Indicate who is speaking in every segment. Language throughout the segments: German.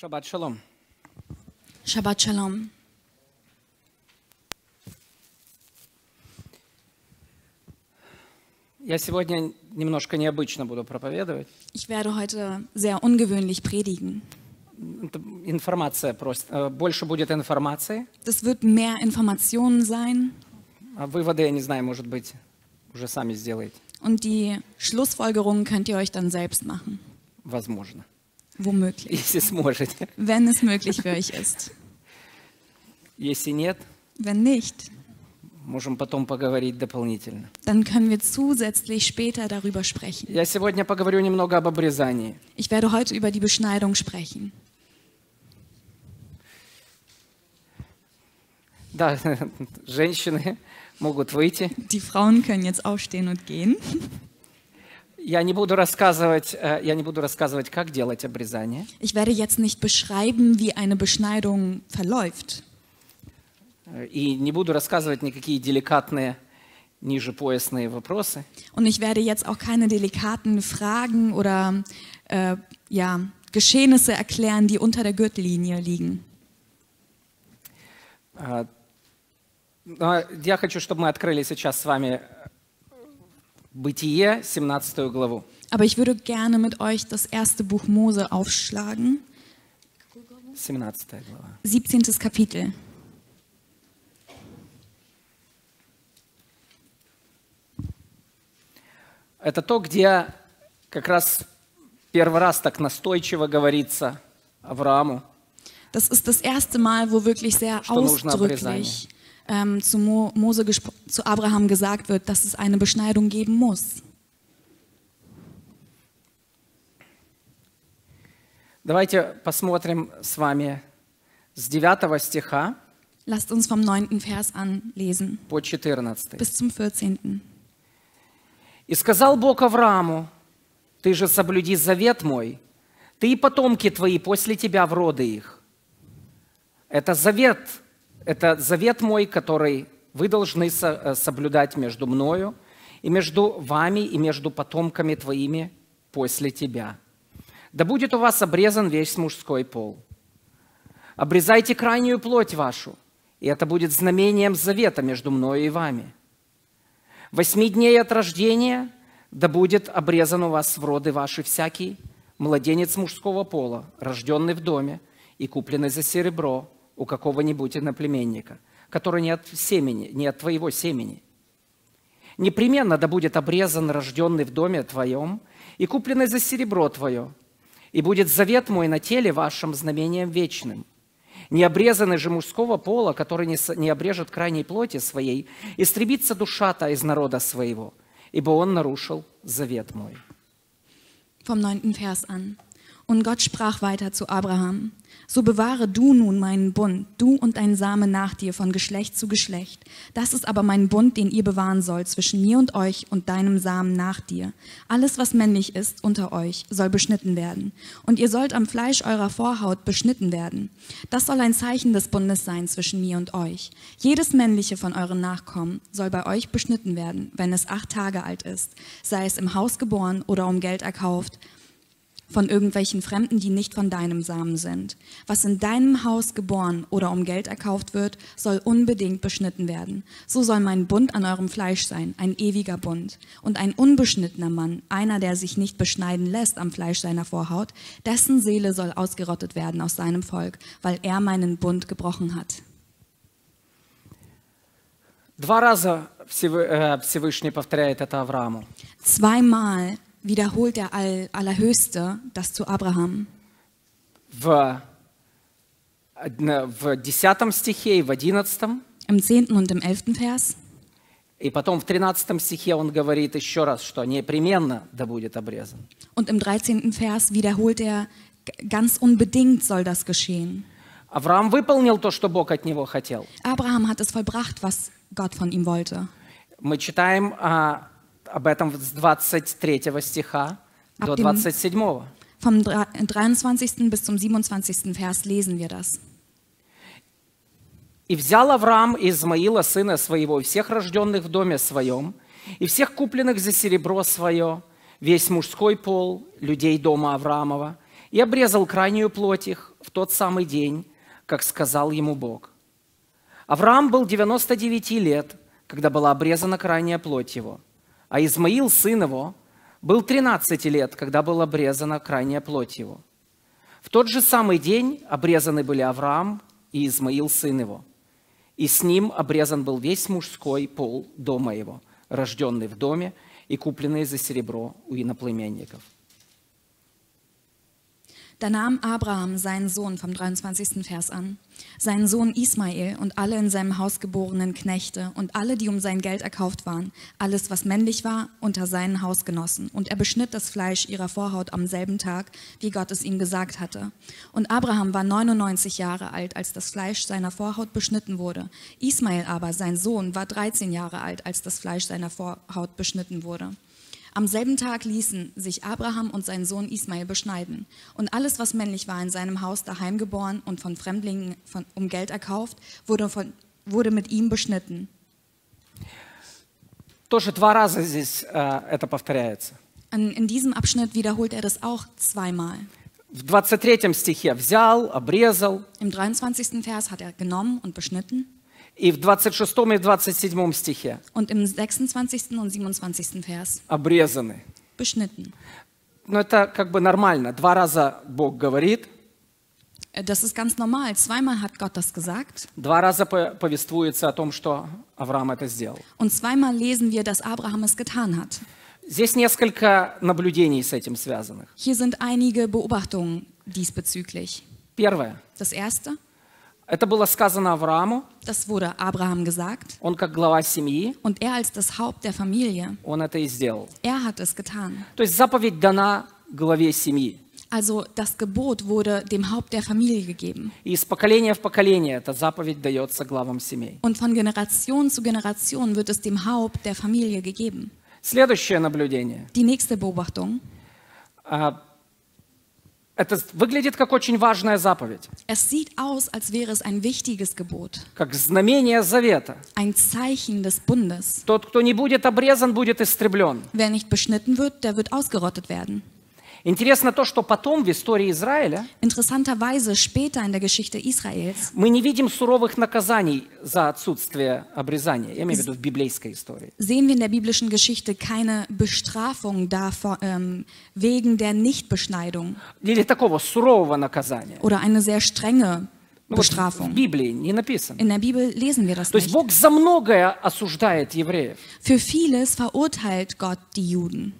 Speaker 1: Шаббат шалом. Шаббат шалом. Я сегодня немножко необычно буду проповедовать.
Speaker 2: Ich werde heute sehr ungewöhnlich predigen.
Speaker 1: Информация просто. Э, больше будет информации.
Speaker 2: Das wird mehr Informationen sein.
Speaker 1: А выводы, я не знаю, может быть, уже сами сделаете.
Speaker 2: Und die Schlussfolgerungen könnt ihr euch dann selbst machen.
Speaker 1: Возможно.
Speaker 2: Womöglich. Если
Speaker 1: сможете. Wenn es möglich für euch ist. Если нет,
Speaker 2: Wenn nicht,
Speaker 1: можем потом поговорить дополнительно.
Speaker 2: dann können wir zusätzlich später darüber sprechen.
Speaker 1: Я сегодня поговорю немного об обрезании.
Speaker 2: Ich werde heute über die Beschneidung sprechen.
Speaker 1: Да, женщины могут выйти. Die Frauen können jetzt aufstehen und gehen. Я не буду рассказывать, э, я не буду рассказывать, как делать обрезание.
Speaker 2: Ich werde jetzt nicht beschreiben, wie eine Beschneidung verläuft.
Speaker 1: Э, и не буду рассказывать никакие деликатные ниже поясные вопросы.
Speaker 2: Und ich werde jetzt auch keine delikaten Fragen oder äh, ja, Geschehnisse erklären, die unter der Gürtellinie liegen.
Speaker 1: Э, я хочу, чтобы мы открыли сейчас с вами Бытие, 17 главу.
Speaker 2: Aber ich würde gerne mit euch das erste Buch Mose aufschlagen.
Speaker 1: 17. Глава.
Speaker 2: 17. Kapitel.
Speaker 1: Это то, где как раз первый раз так настойчиво говорится Аврааму.
Speaker 2: Das ist das erste Mal, wo wirklich sehr ausdrücklich ähm, zu, Mo, Mose zu Abraham gesagt wird, dass es eine Beschneidung geben muss.
Speaker 1: Давайте посмотрим с вами с 9 стиха
Speaker 2: Lasst uns vom 9. Vers an lesen.
Speaker 1: по 14. Bis
Speaker 2: zum 14.
Speaker 1: «И сказал Бог Аврааму, ты же соблюди завет мой, ты и потомки твои после тебя в роды их. Это завет, это завет мой, который вы должны э, соблюдать между мною и между вами и между потомками твоими после тебя. Да будет у вас обрезан весь мужской пол. Обрезайте крайнюю плоть вашу, и это будет знамением завета между мною и вами. Восьми дней от рождения да будет обрезан у вас в роды ваши всякий младенец мужского пола, рожденный в доме и купленный за серебро, у какого-нибудь иноплеменника, который не от семени, не от твоего семени. Непременно да будет обрезан рожденный в доме твоем и купленный за серебро твое, и будет завет мой на теле вашим знамением вечным. Не обрезанный же мужского пола, который не не обрежет крайней плоти своей, истребится душа та из народа своего, ибо он нарушил завет мой.
Speaker 2: Vom neunten Vers an. Und Gott sprach weiter zu Abraham, so bewahre du nun meinen Bund, du und dein Same nach dir von Geschlecht zu Geschlecht. Das ist aber mein Bund, den ihr bewahren sollt zwischen mir und euch und deinem Samen nach dir. Alles, was männlich ist unter euch, soll beschnitten werden. Und ihr sollt am Fleisch eurer Vorhaut beschnitten werden. Das soll ein Zeichen des Bundes sein zwischen mir und euch. Jedes männliche von euren Nachkommen soll bei euch beschnitten werden, wenn es acht Tage alt ist, sei es im Haus geboren oder um Geld erkauft von irgendwelchen Fremden, die nicht von deinem Samen sind. Was in deinem Haus geboren oder um Geld erkauft wird, soll unbedingt beschnitten werden. So soll mein Bund an eurem Fleisch sein, ein ewiger Bund. Und ein unbeschnittener Mann, einer, der sich nicht beschneiden lässt am Fleisch seiner Vorhaut, dessen Seele soll ausgerottet werden aus seinem Volk, weil er meinen Bund gebrochen hat.
Speaker 1: Два раза э, Всевышний повторяет это Аврааму.
Speaker 2: Zweimal wiederholt der All Allerhöchste das zu Abraham.
Speaker 1: В, в 10 стихе и в 11.
Speaker 2: Im 10. und im 11. Vers.
Speaker 1: И потом в 13 стихе он говорит еще раз, что непременно да будет обрезан.
Speaker 2: Und im 13. Vers wiederholt er, ganz unbedingt soll das geschehen.
Speaker 1: Авраам выполнил то, что Бог от него хотел.
Speaker 2: Abraham hat es vollbracht, was Gott von ihm wollte.
Speaker 1: Мы читаем о об этом с 23 стиха Ab до 27.
Speaker 2: Vom 23. bis zum 27. Vers lesen wir
Speaker 1: das. «И взял Авраам Измаила, сына своего, и всех рожденных в доме своем, и всех купленных за серебро свое, весь мужской пол людей дома Авраамова, и обрезал крайнюю плоть их в тот самый день, как сказал ему Бог. Авраам был 99 лет, когда была обрезана крайняя плоть его – а Измаил, сын его, был 13 лет, когда была обрезана крайняя плоть его. В тот же самый день обрезаны были Авраам и Измаил, сын его. И с ним обрезан был весь мужской пол дома его, рожденный в доме и купленный за серебро у иноплеменников –
Speaker 2: Da nahm Abraham seinen Sohn vom 23. Vers an, seinen Sohn Ismael und alle in seinem Haus geborenen Knechte und alle, die um sein Geld erkauft waren, alles, was männlich war, unter seinen Hausgenossen. Und er beschnitt das Fleisch ihrer Vorhaut am selben Tag, wie Gott es ihm gesagt hatte. Und Abraham war 99 Jahre alt, als das Fleisch seiner Vorhaut beschnitten wurde. Ismael aber, sein Sohn, war 13 Jahre alt, als das Fleisch seiner Vorhaut beschnitten wurde. Am selben Tag ließen sich Abraham und sein Sohn Ismael beschneiden. Und alles, was männlich war in seinem Haus daheim geboren und von Fremdlingen von, um Geld erkauft, wurde, von, wurde mit ihm beschnitten. In, э, in diesem Abschnitt wiederholt er das auch zweimal.
Speaker 1: В 23 стихе взял, обрезал.
Speaker 2: Im 23. Vers hat er genommen und beschnitten.
Speaker 1: И в 26 и 27 стихе.
Speaker 2: Und im 26. und 27. Vers.
Speaker 1: Обрезаны. Beschnitten. Но это как бы нормально. Два раза Бог говорит.
Speaker 2: Das ist ganz normal. Zweimal hat Gott das gesagt.
Speaker 1: Два раза повествуется о том, что Авраам это сделал.
Speaker 2: Und zweimal lesen wir, dass Abraham es getan hat.
Speaker 1: Здесь несколько наблюдений с этим связанных.
Speaker 2: Hier sind einige Beobachtungen diesbezüglich. Первое. Das erste.
Speaker 1: Это было сказано Аврааму. Das wurde Abraham gesagt. Он как глава семьи.
Speaker 2: Und er als das Haupt der Familie.
Speaker 1: Он это и сделал.
Speaker 2: Er hat es getan.
Speaker 1: То есть заповедь дана главе семьи.
Speaker 2: Also das Gebot wurde dem Haupt der Familie gegeben.
Speaker 1: И из поколения в поколение эта заповедь дается главам семей.
Speaker 2: Und von Generation zu Generation wird es dem Haupt der Familie gegeben.
Speaker 1: Следующее наблюдение. Die nächste Beobachtung. Uh, это выглядит как очень важная заповедь. Es sieht
Speaker 2: aus, als wäre es ein wichtiges Gebot.
Speaker 1: Как знамение завета. Ein Zeichen
Speaker 2: des Bundes.
Speaker 1: Тот, кто не будет обрезан, будет истреблен.
Speaker 2: Wer nicht beschnitten wird, der wird ausgerottet werden.
Speaker 1: Интересно то, что потом в истории Израиля
Speaker 2: Interessanterweise später in der Geschichte Israels
Speaker 1: мы не видим суровых наказаний за отсутствие обрезания. Я имею в виду в библейской истории.
Speaker 2: Sehen wir in der biblischen Geschichte keine Bestrafung davon, ähm, wegen der Nichtbeschneidung.
Speaker 1: Или такого сурового наказания.
Speaker 2: Oder eine sehr strenge Bestrafung. In der Bibel lesen wir das nicht. Für vieles verurteilt Gott die Juden.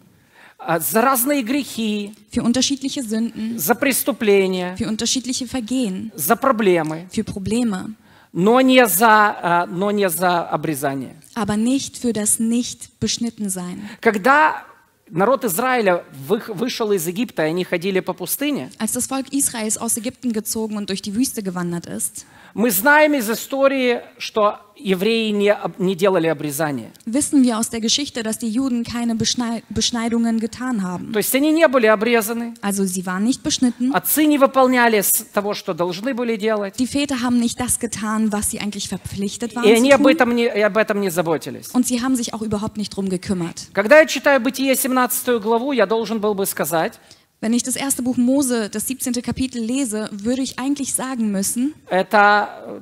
Speaker 1: за разные грехи, für unterschiedliche Sünden, за преступления, für unterschiedliche Vergehen, за проблемы, für Probleme, но не за, но не за обрезание. Aber
Speaker 2: nicht für das nicht beschnitten sein.
Speaker 1: Когда народ Израиля вышел из Египта, и они ходили по пустыне. Als das Volk Israels aus Ägypten gezogen und durch die Wüste gewandert ist. Мы знаем из истории, что евреи не, не делали обрезание.
Speaker 2: Wissen wir aus der Geschichte, dass die Juden keine Beschneidungen getan haben.
Speaker 1: То есть они не были обрезаны. Also sie waren nicht beschnitten. Отцы не выполняли того, что должны были делать.
Speaker 2: Die Väter haben nicht das getan, was sie eigentlich verpflichtet waren. И они об
Speaker 1: этом не об этом не заботились. Und sie haben sich auch überhaupt nicht drum gekümmert. Когда я читаю Бытие 17 главу, я должен был бы сказать.
Speaker 2: Wenn ich das erste Buch Mose, das 17. Kapitel lese, würde ich eigentlich sagen müssen.
Speaker 1: Это, э,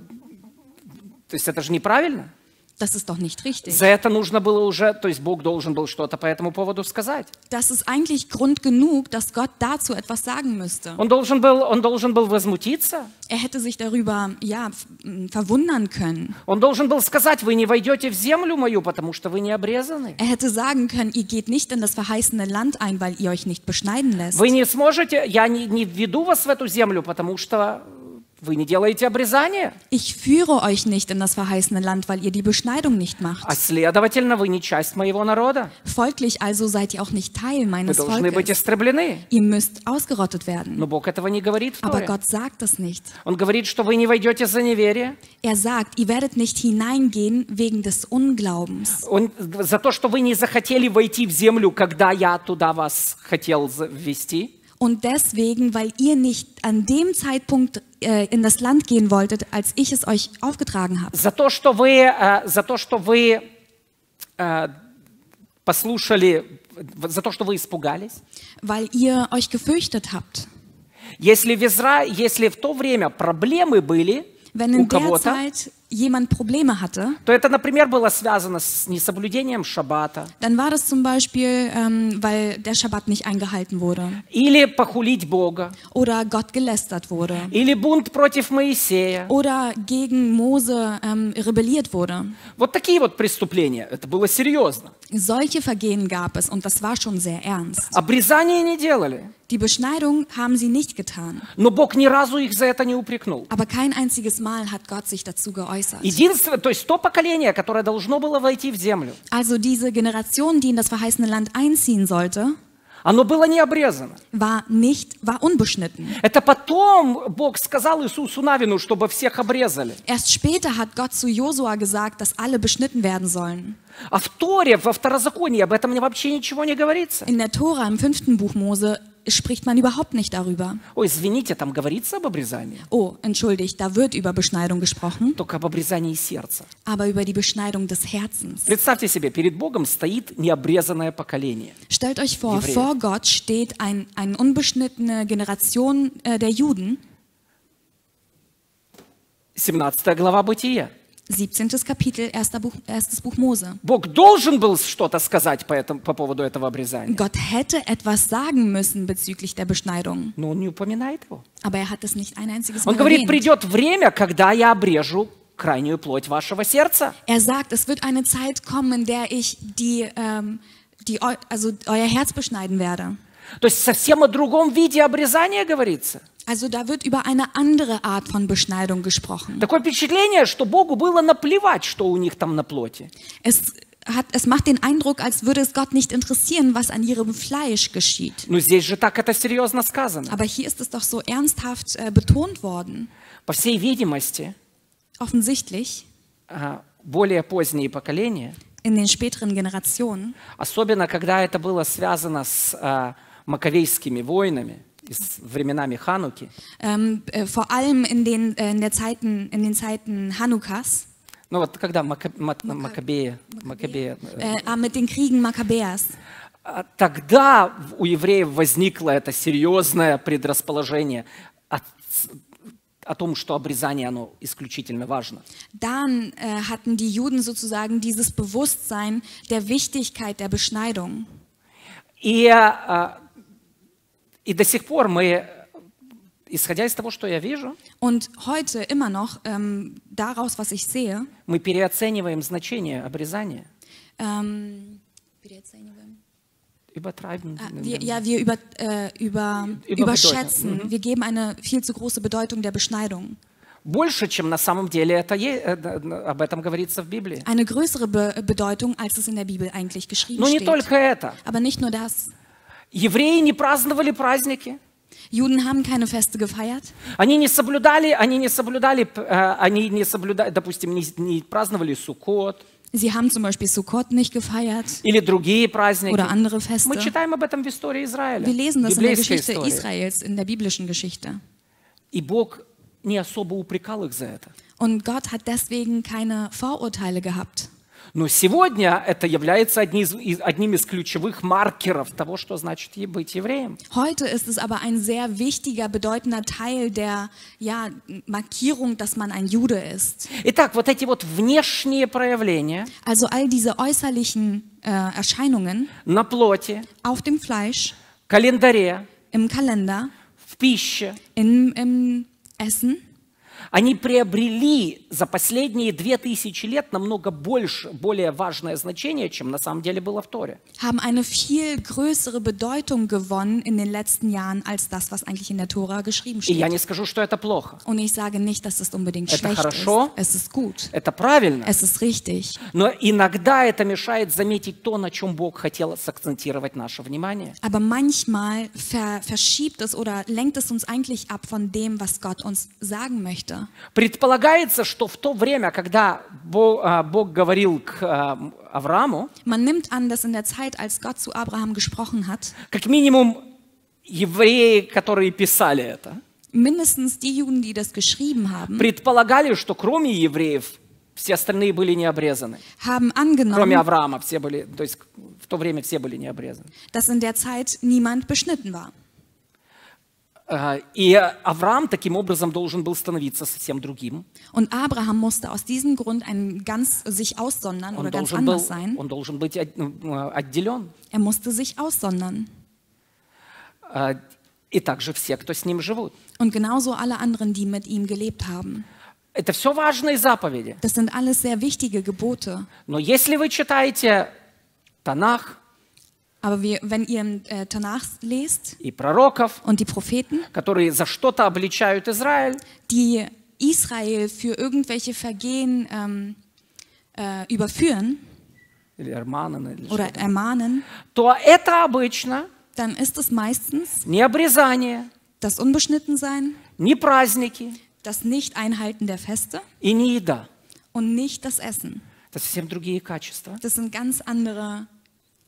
Speaker 1: то есть это же неправильно. Das ist doch nicht richtig. За это нужно было уже, то есть Бог должен был что-то по этому поводу сказать.
Speaker 2: Das ist eigentlich Grund genug, dass Gott dazu etwas sagen müsste.
Speaker 1: Он должен был, он должен был возмутиться. Er hätte sich darüber, ja, verwundern können. Он должен был сказать, вы не войдете в землю мою,
Speaker 2: потому что вы не обрезаны. Er hätte sagen können, ihr geht nicht in das verheißene Land ein, weil ihr euch nicht beschneiden lässt. Вы не
Speaker 1: сможете, я не, не введу вас в эту землю, потому что вы не делаете обрезание.
Speaker 2: Ich führe euch nicht in das verheißene Land, weil ihr die Beschneidung nicht macht.
Speaker 1: А следовательно, вы не часть моего народа.
Speaker 2: Folglich also seid ihr auch nicht Teil meines Volkes. Вы должны быть Volkes. истреблены. Ihr müsst ausgerottet werden.
Speaker 1: Но Бог этого не говорит в Aber Gott
Speaker 2: sagt das nicht.
Speaker 1: Он говорит, что вы не войдете за неверие.
Speaker 2: Er sagt, ihr werdet nicht hineingehen wegen des Unglaubens.
Speaker 1: Он, за то, что вы не захотели войти в землю, когда я туда вас хотел ввести.
Speaker 2: Und deswegen, weil ihr nicht an dem Zeitpunkt äh, in das Land
Speaker 1: gehen wolltet, als ich es euch aufgetragen habe. За то, что вы, äh, за то, что вы äh, послушали, за то, что вы испугались. Weil ihr euch gefürchtet habt. Если в, Изра... Если в то время проблемы были Wenn у кого-то, Zeit
Speaker 2: jemand Probleme hatte,
Speaker 1: то это, например, было связано с несоблюдением шаббата.
Speaker 2: Dann war das zum Beispiel, ähm, weil der Schabbat nicht eingehalten
Speaker 1: wurde. Или похулить Бога.
Speaker 2: Oder Gott gelästert wurde.
Speaker 1: Или бунт против Моисея. Oder gegen Mose ähm, rebelliert wurde. Вот такие вот преступления. Это было серьезно.
Speaker 2: Solche Vergehen gab es und das war schon sehr ernst.
Speaker 1: Обрезание не делали. Die Beschneidung haben sie nicht getan. Но Бог ни разу их за это не упрекнул. Aber
Speaker 2: kein einziges Mal
Speaker 1: hat Gott sich dazu
Speaker 2: geäußert geäußert. Also diese Generation, die in das verheißene Land einziehen sollte, оно было не
Speaker 1: обрезано. war nicht, war unbeschnitten. Это потом Бог сказал Иисусу Навину, чтобы всех обрезали.
Speaker 2: Erst später hat Gott zu Josua gesagt, dass alle beschnitten werden sollen.
Speaker 1: А в Торе, во Второзаконии об этом вообще ничего не говорится. In
Speaker 2: der Tora im fünften Buch Mose spricht man überhaupt nicht darüber.
Speaker 1: Oh, извините, там говорится об обрезании.
Speaker 2: Oh, entschuldigt, da wird über Beschneidung gesprochen. Только об обрезании сердца. Aber über die Beschneidung des Herzens.
Speaker 1: Представьте себе, перед Богом стоит необрезанное поколение.
Speaker 2: Stellt euch vor, Евреев. vor Gott steht ein, eine unbeschnittene Generation äh, der Juden.
Speaker 1: 17 глава Бытия.
Speaker 2: 17. Kapitel, erster Buch, erstes Buch Mose.
Speaker 1: Бог должен был что-то сказать по, этому, по поводу этого обрезания.
Speaker 2: Gott hätte etwas sagen müssen bezüglich der Beschneidung. Но он не упоминает его. Aber er hat es nicht ein einziges Mal Он говорит, придет
Speaker 1: время, когда я обрежу крайнюю плоть вашего сердца. Er sagt, es wird eine Zeit
Speaker 2: kommen, in der ich die, ähm, die, also euer Herz beschneiden werde. То есть совсем о другом виде обрезания говорится. Also da wird über eine andere Art von Beschneidung gesprochen. Такое впечатление, что Богу было наплевать, что у них там на плоти. Es hat, es macht den Eindruck, als würde es Gott nicht interessieren, was an ihrem Fleisch geschieht. Но здесь
Speaker 1: же так это серьезно сказано. Aber hier ist es doch so ernsthaft äh, betont worden. По всей видимости, offensichtlich, äh, более поздние поколения,
Speaker 2: in den späteren Generationen,
Speaker 1: особенно когда это было связано с äh, маковейскими войнами, с временами Хануки.
Speaker 2: Эм, э, vor allem in den, э, in, der Zeiten, in den Zeiten Hanukas.
Speaker 1: Ну вот когда Мака, Мак, Макабея, mit э,
Speaker 2: а den Kriegen Makkabäers.
Speaker 1: А тогда у евреев возникло это серьезное предрасположение от, о том, что обрезание, оно исключительно важно.
Speaker 2: Dann äh, hatten die Juden sozusagen dieses Bewusstsein der Wichtigkeit der Beschneidung.
Speaker 1: И äh, и до сих пор мы исходя из того, что я вижу,
Speaker 2: und heute immer noch ähm, daraus, was ich sehe,
Speaker 1: мы переоцениваем значение обрезания.
Speaker 2: Ähm, переоцениваем.
Speaker 1: Übertreiben. Ah, wir, ja, wir über,
Speaker 2: äh, über, überschätzen. Mhm. Wir geben eine viel zu große Bedeutung der Beschneidung.
Speaker 1: Больше, чем на самом деле это об этом говорится в Библии.
Speaker 2: Eine größere Be Bedeutung, als es in der Bibel eigentlich geschrieben Но steht. Но не только
Speaker 1: это. Aber
Speaker 2: nicht nur das. Евреи не праздновали праздники. Juden haben keine Feste gefeiert.
Speaker 1: Они не соблюдали, они не соблюдали, они не соблюдали, допустим, не, не праздновали Суккот. Sie haben zum Beispiel
Speaker 2: Sukkot nicht gefeiert.
Speaker 1: Или другие праздники. Oder andere Feste. Мы читаем об этом в истории Израиля. Wir lesen das in der Geschichte истории. Israels,
Speaker 2: in der biblischen Geschichte.
Speaker 1: И Бог не особо упрекал их за это.
Speaker 2: Und Gott hat deswegen keine Vorurteile gehabt.
Speaker 1: Но сегодня это является одним из ключевых маркеров того, что значит быть евреем.
Speaker 2: Heute ist es aber ein sehr wichtiger, bedeutender Teil der ja, Markierung, dass man ein Jude ist.
Speaker 1: Итак, вот эти вот внешние проявления. Also all diese
Speaker 2: äußerlichen äh, Erscheinungen. На плоти. Auf dem Fleisch. Календаре. Im Kalender.
Speaker 1: В пище.
Speaker 2: Im, im Essen.
Speaker 1: они приобрели за последние две тысячи лет намного больше, более важное значение, чем на самом деле было в Торе.
Speaker 2: Haben eine viel größere Bedeutung gewonnen in den letzten Jahren als das, was eigentlich in der Tora geschrieben steht. И я не
Speaker 1: скажу, что это плохо.
Speaker 2: Und ich sage nicht, dass es unbedingt это schlecht хорошо,
Speaker 1: ist. Es ist gut. Это правильно. Es ist richtig. Но иногда это мешает заметить то, на чем Бог хотел сакцентировать наше внимание.
Speaker 2: Aber manchmal ver verschiebt es oder lenkt es uns eigentlich ab von dem, was Gott uns sagen möchte.
Speaker 1: Предполагается. Предполагается, что в то время, когда Бог, а, Бог говорил к а, Аврааму,
Speaker 2: Man nimmt an, dass in der Zeit, als Gott zu Abraham gesprochen hat,
Speaker 1: как минимум евреи, которые писали это,
Speaker 2: mindestens die Juden, die das geschrieben haben,
Speaker 1: предполагали, что кроме евреев все остальные были не обрезаны.
Speaker 2: Haben angenommen, кроме Авраама,
Speaker 1: все были, то есть в то время все были не обрезаны.
Speaker 2: Dass in der Zeit niemand beschnitten
Speaker 1: war. Э, и Авраам таким образом должен был становиться совсем другим.
Speaker 2: Und Abraham musste aus diesem Grund ein ganz sich aussondern он oder ganz anders был,
Speaker 1: sein. Он должен быть э, отделен. Er musste sich aussondern. Э, и также все, кто с ним живут.
Speaker 2: Und genauso alle anderen, die mit ihm gelebt haben.
Speaker 1: Это все важные заповеди. Das sind
Speaker 2: alles sehr wichtige Gebote.
Speaker 1: Но если вы
Speaker 2: читаете Танах, aber wir, wenn ihr im äh, Tanach lest
Speaker 1: и пророков, und die Propheten, которые за что-то обличают Израиль, die
Speaker 2: Israel für irgendwelche Vergehen ähm, äh, überführen
Speaker 1: или ermahnen, или oder
Speaker 2: ermahnen, то это обычно dann ist es meistens
Speaker 1: не обрезание, das Unbeschnittensein, не праздники, das Nicht-Einhalten der Feste и не еда. und nicht das Essen. Это совсем другие качества. Das
Speaker 2: sind ganz andere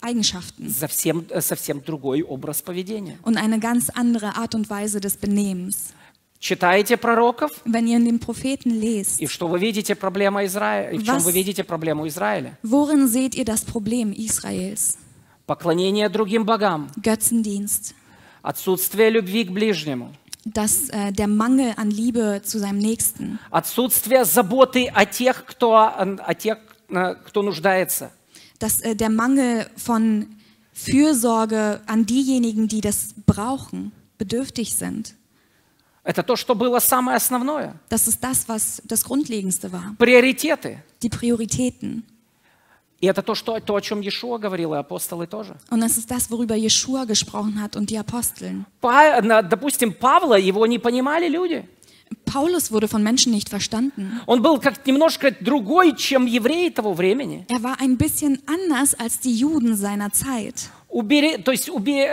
Speaker 2: Eigenschaften.
Speaker 1: Совсем, э, совсем другой образ поведения.
Speaker 2: Und eine ganz andere Art und Weise des Benehmens.
Speaker 1: Читаете пророков? Wenn
Speaker 2: ihr in den Propheten
Speaker 1: lest, и что вы видите проблема Израиля? И в чем вы видите проблему Израиля?
Speaker 2: Worin seht ihr das Problem Israels?
Speaker 1: Поклонение другим богам.
Speaker 2: Götzendienst.
Speaker 1: Отсутствие любви к ближнему.
Speaker 2: Das, äh, der Mangel an Liebe zu seinem Nächsten.
Speaker 1: Отсутствие заботы о тех, кто, о тех, э, кто нуждается.
Speaker 2: dass äh, der Mangel von Fürsorge an diejenigen, die das brauchen, bedürftig sind.
Speaker 1: Это то, что было самое основное. Das ist
Speaker 2: das, was das Grundlegendste war.
Speaker 1: Приоритеты.
Speaker 2: Die Prioritäten.
Speaker 1: И это то, что, то, о чем Иешуа говорил, и апостолы тоже.
Speaker 2: Und das ist das, worüber Иешуа gesprochen hat und die Aposteln.
Speaker 1: Па, допустим, Павла, его не понимали люди. Paulus wurde von Menschen nicht
Speaker 2: verstanden.
Speaker 1: Он был как немножко другой, чем евреи того времени. Er war ein bisschen anders als die Juden
Speaker 2: seiner Zeit.
Speaker 1: Убери, то есть убери,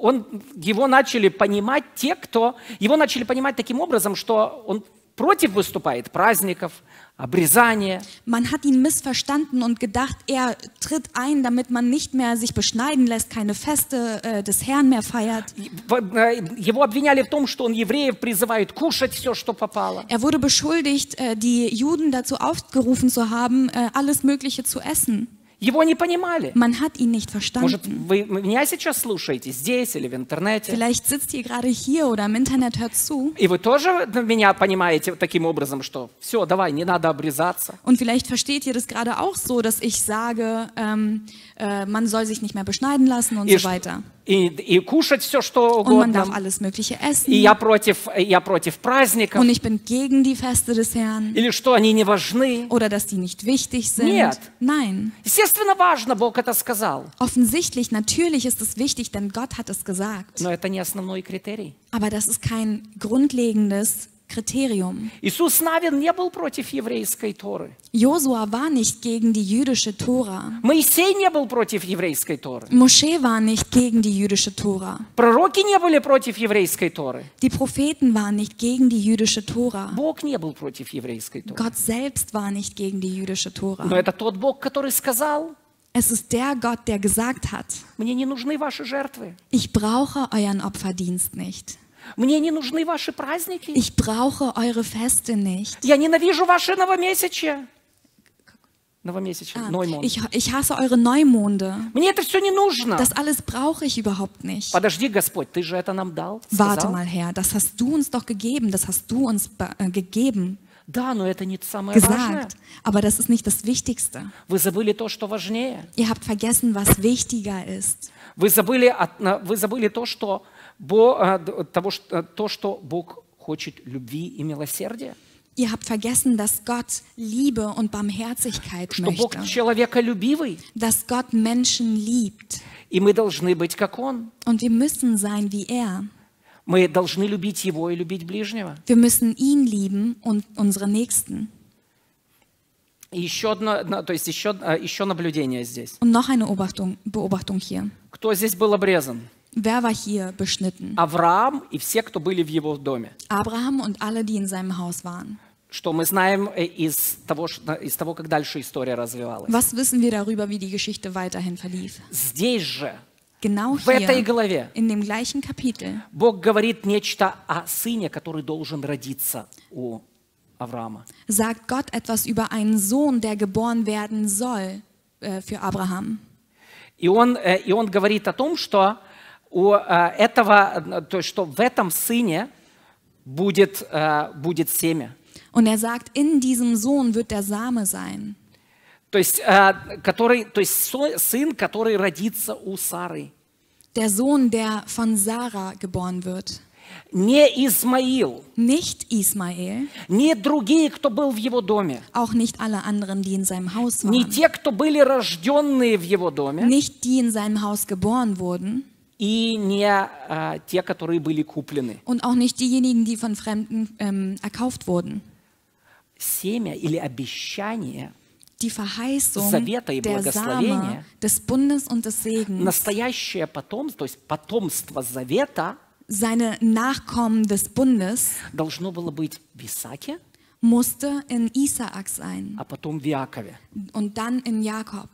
Speaker 1: он, его начали понимать те, кто... Его начали понимать таким образом, что он против выступает праздников, обрезание. Man hat ihn missverstanden und gedacht,
Speaker 2: er tritt ein, damit man nicht mehr sich beschneiden lässt, keine Feste äh, des Herrn mehr feiert.
Speaker 1: Э, его обвиняли в том, что он евреев призывает кушать все, что попало. Er
Speaker 2: wurde beschuldigt, äh, die Juden dazu aufgerufen zu haben, äh, alles Mögliche zu essen. Его не понимали. Man hat ihn nicht verstanden. Может,
Speaker 1: вы меня сейчас слушаете здесь или в интернете? Vielleicht
Speaker 2: sitzt ihr gerade hier oder im Internet hört zu.
Speaker 1: И вы тоже меня понимаете таким образом, что все, давай, не надо обрезаться.
Speaker 2: Und vielleicht versteht ihr das gerade auch so, dass ich sage, ähm, äh, man soll sich nicht mehr beschneiden lassen und и so weiter.
Speaker 1: И, и кушать все, что угодно. Und man darf alles
Speaker 2: Mögliche essen. И я
Speaker 1: против, э, я против
Speaker 2: праздников. Und ich bin gegen die Feste des Herrn.
Speaker 1: Или что они не важны. Oder dass die nicht wichtig sind. Нет. Nein. Естественно, важно, Бог это сказал.
Speaker 2: Offensichtlich, natürlich ist es wichtig, denn Gott hat es gesagt.
Speaker 1: Но это не основной критерий.
Speaker 2: Aber das ist kein grundlegendes Kriterium. Josua war nicht gegen die jüdische Tora. Moschee war nicht gegen die jüdische Tora. Die Propheten waren nicht gegen die jüdische Tora. Gott selbst war nicht gegen die jüdische Tora. Но это тот Бог, который сказал, es ist der Gott, der gesagt hat, ich brauche euren Opferdienst nicht.
Speaker 1: Мне не нужны ваши праздники. Ich brauche eure Feste nicht. Я ненавижу ваши новомесячье. Новомесячие, ah, Ich,
Speaker 2: ich hasse eure Neumonde. Мне это все
Speaker 1: не нужно. Das
Speaker 2: alles brauche ich überhaupt nicht.
Speaker 1: Подожди, Господь, ты же это нам дал. Сказал? Warte mal,
Speaker 2: Herr, das hast du uns doch gegeben, das hast du uns gegeben. Да, но это не самое gesagt, важное. Aber das ist nicht das Wichtigste.
Speaker 1: Вы забыли то, что
Speaker 2: важнее. Ihr habt vergessen, was wichtiger ist.
Speaker 1: Вы забыли, вы забыли то, что бо, того, то, что Бог хочет любви и милосердия.
Speaker 2: Ihr habt vergessen, dass Gott Liebe und Barmherzigkeit что möchte. Бог
Speaker 1: человеколюбивый. Dass Gott Menschen liebt. И мы должны быть как Он.
Speaker 2: Und wir müssen sein wie er.
Speaker 1: Мы должны любить Его и любить ближнего.
Speaker 2: Wir müssen ihn lieben und unsere Nächsten.
Speaker 1: И еще одно, то есть еще, еще наблюдение здесь.
Speaker 2: Und noch eine Beobachtung, Beobachtung hier.
Speaker 1: Кто здесь был обрезан?
Speaker 2: Wer war hier
Speaker 1: beschnitten? Авраам и все, кто были в его доме.
Speaker 2: Abraham und alle, die in seinem Haus waren.
Speaker 1: Что мы знаем из того, из того, как дальше история развивалась. Was
Speaker 2: wissen wir darüber, wie die Geschichte weiterhin verlief?
Speaker 1: Здесь же,
Speaker 2: genau в hier, этой главе, in dem gleichen Kapitel,
Speaker 1: Бог говорит нечто о сыне, который должен родиться у Авраама.
Speaker 2: Sagt Gott etwas über einen Sohn, der geboren werden soll äh, für Abraham.
Speaker 1: И он, äh, и он говорит о том, что у э, этого, э, то что в этом сыне будет, э, будет семя.
Speaker 2: Und er sagt, in diesem Sohn wird der Same sein.
Speaker 1: То есть, который, то есть сын, который родится у Сары.
Speaker 2: Der Sohn, der von Sarah geboren wird. Не Исмаил. Nicht Ismael. Не
Speaker 1: другие, кто был в его доме.
Speaker 2: Auch nicht alle anderen, die in seinem Haus waren. Не
Speaker 1: те, кто были рожденные в его доме. Nicht
Speaker 2: die in seinem Haus geboren wurden.
Speaker 1: и не а, те, которые были куплены.
Speaker 2: Und auch nicht diejenigen, die von Fremden ähm, erkauft wurden.
Speaker 1: Семя или обещание
Speaker 2: die Verheißung
Speaker 1: завета и der Same,
Speaker 2: des Bundes und des Segens.
Speaker 1: Настоящее потомство, то есть потомство завета,
Speaker 2: seine Nachkommen des Bundes,
Speaker 1: должно было быть в Исааке,
Speaker 2: musste in Isaak sein.
Speaker 1: А потом в Иакове.
Speaker 2: Und dann in Jakob.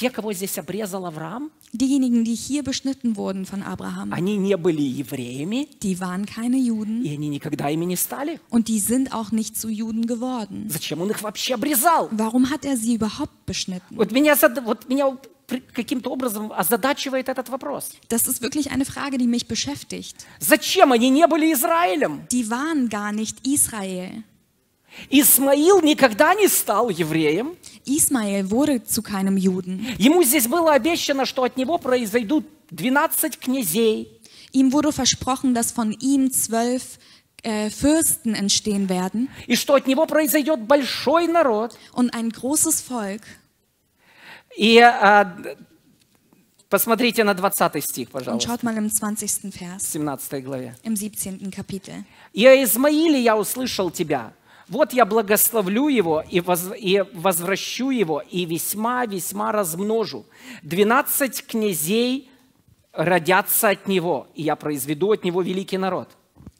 Speaker 2: Те, кого здесь обрезал Авраам, diejenigen, die hier beschnitten wurden von Abraham, они не были евреями, die waren keine Juden, и они никогда ими не стали. Und die sind auch nicht zu Juden geworden. Зачем он их вообще обрезал? Warum hat er sie überhaupt beschnitten? Вот меня, вот меня каким-то образом озадачивает этот вопрос. Das ist wirklich eine Frage, die mich beschäftigt. Зачем они не были Израилем? Die waren gar nicht Israel.
Speaker 1: Исмаил никогда не стал евреем. Исмаил wurde zu
Speaker 2: keinem Juden.
Speaker 1: Ему здесь было обещано, что от него произойдут 12 князей.
Speaker 2: Им wurde versprochen, dass von ihm zwölf äh, Fürsten entstehen werden. И что от него произойдет большой народ. Und ein großes Volk.
Speaker 1: И а, посмотрите на 20 стих, Und пожалуйста, schaut mal im 20. в Vers, 17 главе.
Speaker 2: im 17. Kapitel.
Speaker 1: «И о Измаиле я услышал тебя, Вот я благословлю его и, воз, и возвращу его, и весьма-весьма размножу. Двенадцать князей родятся от него, и я произведу от него великий народ.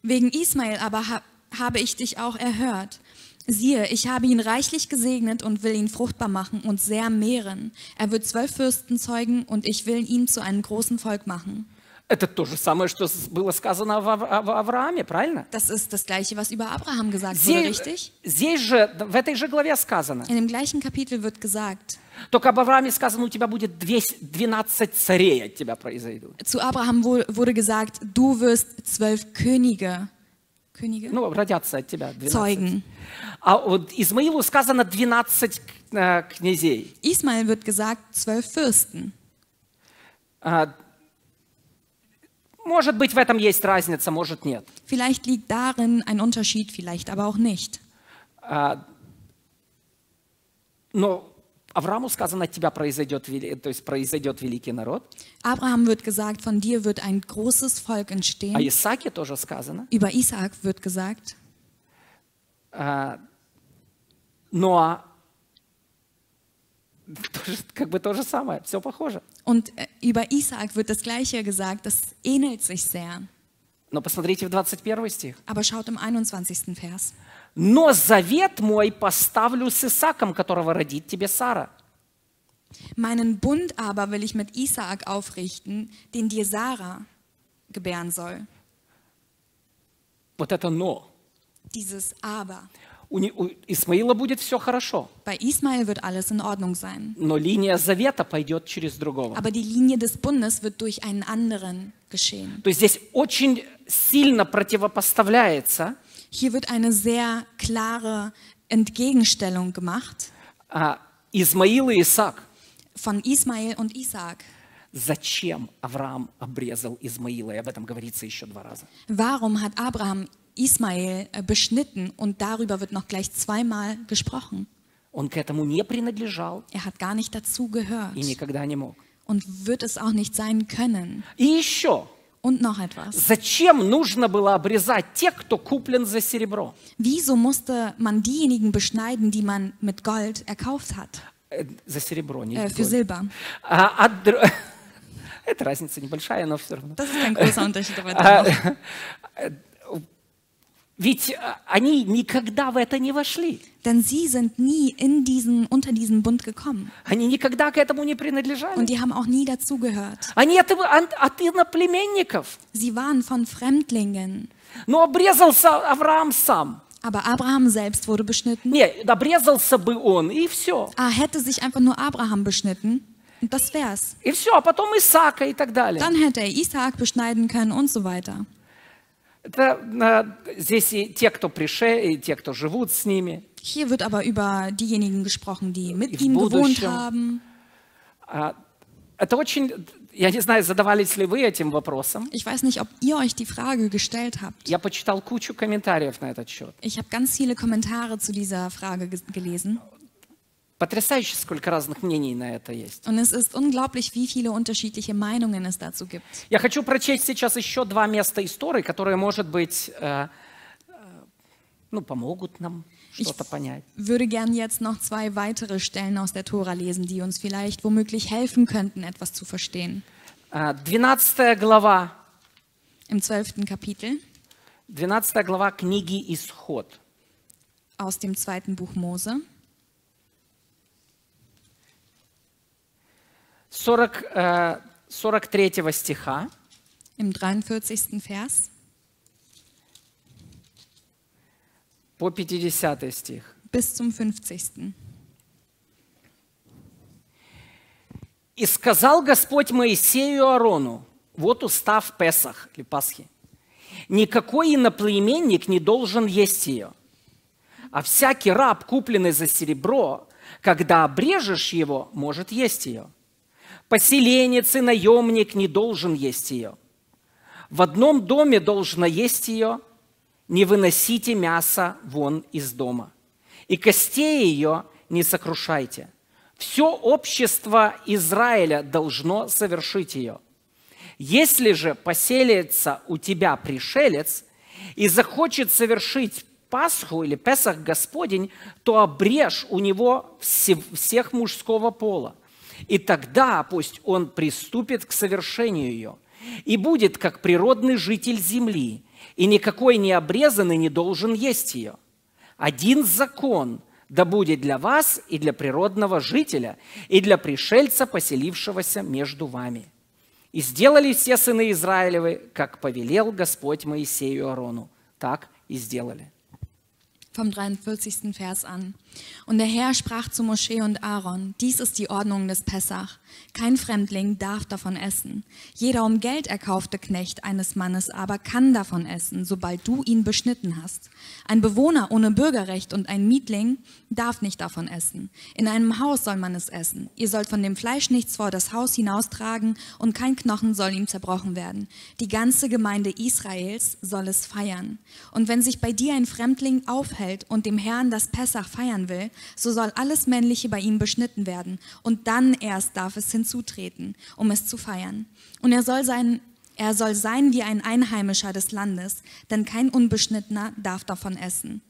Speaker 2: Wegen Ismail aber ha habe ich dich auch erhört. Siehe, ich habe ihn reichlich gesegnet und will ihn fruchtbar machen und sehr mehren. Er wird zwölf Fürsten zeugen und ich will ihn zu einem großen Volk machen.
Speaker 1: Это то же самое, что было сказано об Аврааме, правильно?
Speaker 2: Das ist das gleiche, was über Abraham gesagt wurde, richtig?
Speaker 1: Здесь же, в этой же главе сказано. In dem gleichen Kapitel wird gesagt. Только об Аврааме сказано, у тебя будет 12 царей от тебя произойдут.
Speaker 2: Zu Abraham wurde gesagt, du wirst zwölf Könige. Könige? Ну, родятся
Speaker 1: от тебя 12. Zeugen. А вот Измаилу сказано 12 э, князей. Ismail wird gesagt, zwölf Fürsten. А, может быть, в этом есть разница, может нет.
Speaker 2: Vielleicht liegt darin ein Unterschied, vielleicht aber auch
Speaker 1: nicht. Но Аврааму сказано, от тебя произойдет, то есть произойдет великий народ.
Speaker 2: Abraham wird gesagt, von dir wird ein großes Volk entstehen. О Исааке
Speaker 1: тоже сказано.
Speaker 2: Über Isaak wird gesagt.
Speaker 1: Ноа
Speaker 2: Und äh, über Isaac wird das Gleiche gesagt, das ähnelt
Speaker 1: sich sehr. Aber schaut im 21. Vers. Но завет мой поставлю с Исаком, которого родит тебе Сара.
Speaker 2: Meinen Bund aber will ich mit Isaak aufrichten, den dir Sarah gebären soll.
Speaker 1: Вот это но.
Speaker 2: Dieses aber. у,
Speaker 1: у Исмаила будет все хорошо.
Speaker 2: Bei Ismail wird alles in Ordnung sein. Но
Speaker 1: линия завета пойдет через другого. Aber die
Speaker 2: Linie des Bundes wird durch einen anderen
Speaker 1: geschehen. То есть здесь очень сильно противопоставляется. Hier wird eine sehr
Speaker 2: klare Entgegenstellung gemacht.
Speaker 1: А, Измаил и Исаак.
Speaker 2: Von Ismail und Isaac.
Speaker 1: Зачем Авраам обрезал Измаила? И об этом говорится еще два раза.
Speaker 2: Warum hat Abraham Ismael äh, beschnitten und darüber wird noch gleich zweimal gesprochen.
Speaker 1: Er hat gar nicht dazu gehört.
Speaker 2: Und wird es auch nicht sein können. Und noch etwas. Wieso musste man diejenigen beschneiden, die man mit Gold erkauft hat?
Speaker 1: äh, Für Silber. Das ist kein großer Unterschied, aber Ведь э, они никогда
Speaker 2: в это не вошли. Denn sie sind nie in diesen, unter diesen Bund gekommen. Они никогда к этому не принадлежали. Und die haben auch nie dazugehört. Они от, от, от иноплеменников. Sie waren von Fremdlingen. Но обрезался Авраам сам. Aber Abraham selbst wurde beschnitten. Не, обрезался бы он, и все. Ah, hätte sich einfach nur Abraham beschnitten. Und das wär's. И все, а потом Исаака и так далее. Dann hätte er Isaac beschneiden können und so weiter.
Speaker 1: Это, здесь и те, кто пришли, и те, кто живут с ними.
Speaker 2: Hier wird aber über diejenigen gesprochen, die mit ihm gewohnt haben.
Speaker 1: Это очень, я не знаю, задавались ли вы этим вопросом. Ich weiß nicht, ob ihr euch die Frage gestellt habt. Я почитал кучу комментариев на этот счет. Ich habe ganz viele
Speaker 2: Kommentare zu dieser Frage gelesen.
Speaker 1: Потрясающе, сколько разных мнений на это есть.
Speaker 2: Und es ist unglaublich, wie viele unterschiedliche Meinungen es dazu gibt.
Speaker 1: Я хочу прочесть сейчас еще два места истории, которые, может быть, äh, ну, помогут нам что-то понять.
Speaker 2: Ich würde gerne jetzt noch zwei weitere Stellen aus der Tora lesen, die uns vielleicht womöglich helfen könnten, etwas zu verstehen.
Speaker 1: 12 э, глава. Im 12. Kapitel. 12 глава книги Исход.
Speaker 2: Aus dem zweiten Buch Mose.
Speaker 1: 40, äh, 43 стиха.
Speaker 2: Im 43. Vers.
Speaker 1: По 50 стих.
Speaker 2: Bis zum 50.
Speaker 1: «И сказал Господь Моисею Арону: вот устав Песах, или Пасхи, никакой иноплеменник не должен есть ее, а всякий раб, купленный за серебро, когда обрежешь его, может есть ее» поселенец и наемник не должен есть ее. В одном доме должно есть ее, не выносите мясо вон из дома. И костей ее не сокрушайте. Все общество Израиля должно совершить ее. Если же поселится у тебя пришелец и захочет совершить Пасху или Песах Господень, то обрежь у него всех мужского пола и тогда пусть он приступит к совершению ее и будет как природный житель земли, и никакой необрезанный не должен есть ее. Один закон да будет для вас и для природного жителя, и для пришельца, поселившегося между вами». И сделали все сыны Израилевы, как повелел Господь Моисею Арону. Так и сделали. vom
Speaker 2: 43. Vers an. Und der Herr sprach zu Moschee und Aaron, dies ist die Ordnung des Pessach. Kein Fremdling darf davon essen. Jeder um Geld erkaufte Knecht eines Mannes aber kann davon essen, sobald du ihn beschnitten hast. Ein Bewohner ohne Bürgerrecht und ein Mietling darf nicht davon essen. In einem Haus soll man es essen. Ihr sollt von dem Fleisch nichts vor das Haus hinaustragen und kein Knochen soll ihm zerbrochen werden. Die ganze Gemeinde Israels soll es feiern. Und wenn sich bei dir ein Fremdling aufhält, hält und dem Herrn das Pessach feiern will, so soll alles Männliche bei ihm beschnitten werden und dann erst darf es hinzutreten, um es zu feiern. Und er soll sein, er soll sein wie ein Einheimischer des Landes, denn kein Unbeschnittener darf davon essen.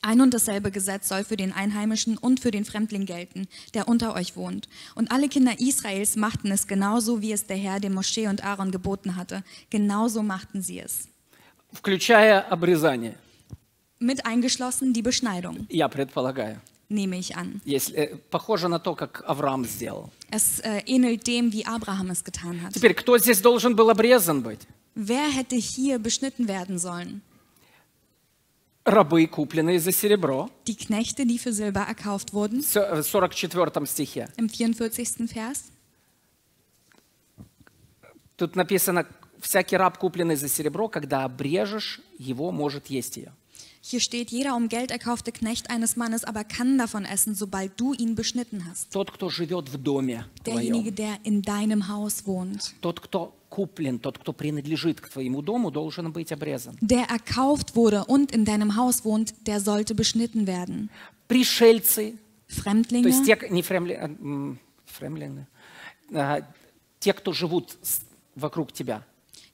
Speaker 2: Ein und dasselbe Gesetz soll für den Einheimischen und für den Fremdling gelten, der unter euch wohnt. Und alle Kinder Israels machten es genauso, wie es der Herr dem Moschee und Aaron geboten hatte. Genauso machten sie es.
Speaker 1: Включая обрезание.
Speaker 2: Mit eingeschlossen die Beschneidung.
Speaker 1: Я предполагаю.
Speaker 2: Nehme ich an.
Speaker 1: Если, э, похоже на то, как Авраам сделал.
Speaker 2: Es äh, ähnelt dem, wie Abraham es getan hat.
Speaker 1: Теперь, кто здесь должен был обрезан быть?
Speaker 2: Wer hätte hier beschnitten werden sollen?
Speaker 1: рабы, купленные за серебро. Die Knechte, die für Silber erkauft wurden. Э, в 44 стихе.
Speaker 2: Im 44. Vers.
Speaker 1: Тут написано, всякий раб, купленный за серебро, когда обрежешь его, может есть ее. Hier steht, jeder um Geld
Speaker 2: erkaufte Knecht eines Mannes aber kann davon essen, sobald du ihn beschnitten hast.
Speaker 1: Тот, кто живет в доме Derjenige,
Speaker 2: der in deinem Haus wohnt.
Speaker 1: Тот, кто куплен, тот, кто принадлежит к твоему дому, должен быть обрезан.
Speaker 2: Der erkauft wurde und in deinem Haus wohnt, der sollte beschnitten werden.
Speaker 1: Пришельцы,
Speaker 2: Fremdlinge, то есть те,
Speaker 1: не фремли, фремлины, те, кто живут вокруг тебя,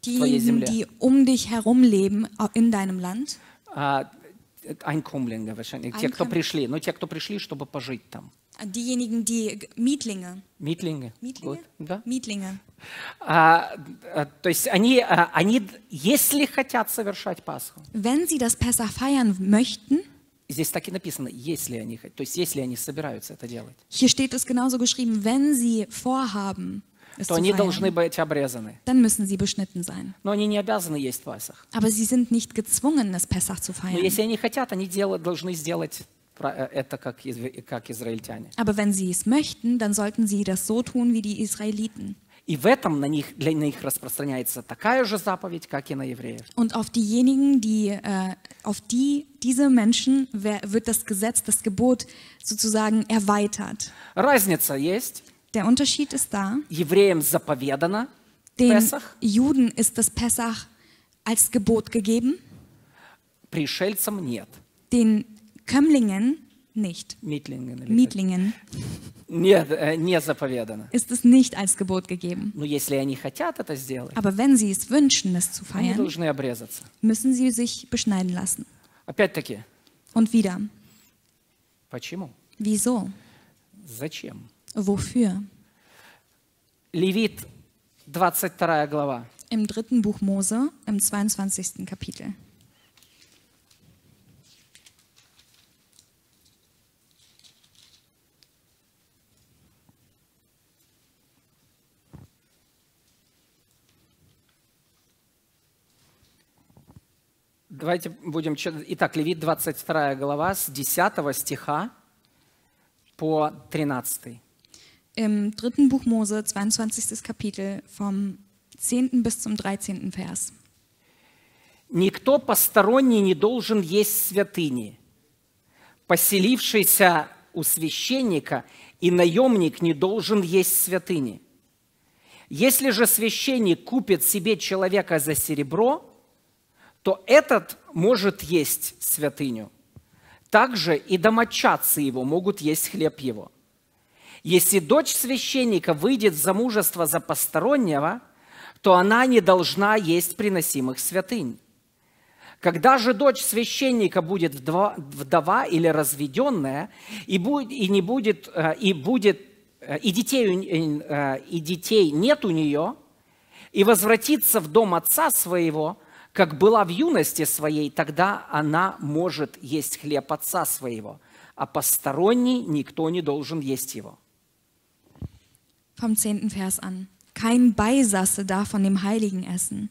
Speaker 1: diejenigen, die
Speaker 2: um dich herum leben in deinem Land.
Speaker 1: Einkommlinge wahrscheinlich, Einkomm те, кто пришли, но те, кто пришли, чтобы пожить там.
Speaker 2: Diejenigen, die Mietlinge.
Speaker 1: Mietlinge. Mietlinge? Good. Да. Mietlinge. А, а, то есть они, а, они, если хотят совершать Пасху. Wenn sie das Pessach feiern möchten. Здесь так и написано, если они, то есть если они собираются это делать.
Speaker 2: Hier steht es genauso geschrieben, wenn sie vorhaben то они должны
Speaker 1: быть обрезаны.
Speaker 2: Dann müssen sie beschnitten sein.
Speaker 1: Но они не обязаны есть Песах.
Speaker 2: Aber sie sind nicht gezwungen, das Pessach zu feiern. Но если
Speaker 1: они хотят, они делают, должны сделать это как, как израильтяне.
Speaker 2: Aber wenn sie es möchten, dann sollten sie das so tun wie die Israeliten.
Speaker 1: И в этом на них, для них распространяется такая же заповедь, как и на евреев.
Speaker 2: Und auf diejenigen, die, äh, auf die, diese Menschen wird das Gesetz, das Gebot sozusagen erweitert.
Speaker 1: Разница есть.
Speaker 2: Der Unterschied ist da.
Speaker 1: Евреям заповедано
Speaker 2: Den Песах. Juden ist das
Speaker 1: Pessach als Gebot gegeben. Пришельцам нет.
Speaker 2: Den Kömmlingen nicht.
Speaker 1: Mietlingen. Митлingen. Нет, э, не заповедано. Ist es nicht als Gebot gegeben. Но если они хотят это сделать, Aber
Speaker 2: wenn sie es wünschen, es zu они feiern, должны обрезаться. müssen sie sich beschneiden lassen. Опять-таки, Und wieder. почему? Wieso?
Speaker 1: Зачем?
Speaker 2: Wofür?
Speaker 1: Levit 22. Глава.
Speaker 2: Im dritten Buch Mose, im 22. Kapitel.
Speaker 1: Давайте будем... Итак, Левит 22 глава с 10 стиха по 13
Speaker 2: im dritten Buch Mose, 22. Kapitel, vom 10. bis zum 13.
Speaker 1: Vers. Никто посторонний не должен есть святыни, поселившийся у священника, и наемник не должен есть святыни. Если же священник купит себе человека за серебро, то этот может есть святыню. Также и домочадцы его могут есть хлеб его – если дочь священника выйдет за мужество за постороннего, то она не должна есть приносимых святынь. Когда же дочь священника будет вдова, или разведенная, и, будь, и, не будет, э, и, будет, э, и, детей, э, и детей нет у нее, и возвратится в дом отца своего, как была в юности своей, тогда она может есть хлеб отца своего, а посторонний никто не должен есть его.
Speaker 2: vom zehnten Vers an. Kein Beisasse darf von dem Heiligen essen.